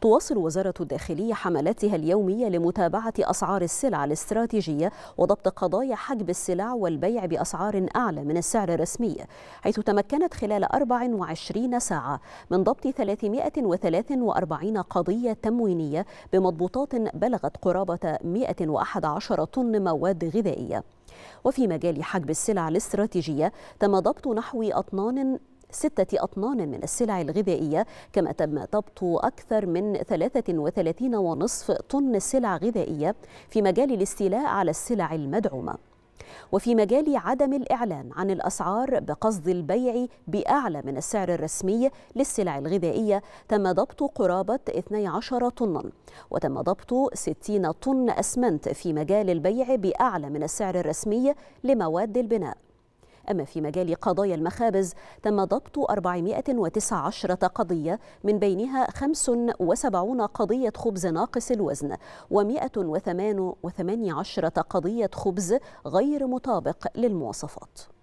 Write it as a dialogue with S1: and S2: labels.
S1: تواصل وزارة الداخلية حملاتها اليومية لمتابعة أسعار السلع الاستراتيجية وضبط قضايا حجب السلع والبيع بأسعار أعلى من السعر الرسمي حيث تمكنت خلال 24 ساعة من ضبط 343 قضية تموينية بمضبوطات بلغت قرابة 111 طن مواد غذائية وفي مجال حجب السلع الاستراتيجية تم ضبط نحو أطنان ستة أطنان من السلع الغذائية كما تم ضبط أكثر من 33 ونصف طن سلع غذائية في مجال الاستيلاء على السلع المدعومة وفي مجال عدم الإعلان عن الأسعار بقصد البيع بأعلى من السعر الرسمي للسلع الغذائية تم ضبط قرابة 12 طنا وتم ضبط 60 طن أسمنت في مجال البيع بأعلى من السعر الرسمي لمواد البناء أما في مجال قضايا المخابز تم ضبط 419 قضية من بينها 75 قضية خبز ناقص الوزن و118 قضية خبز غير مطابق للمواصفات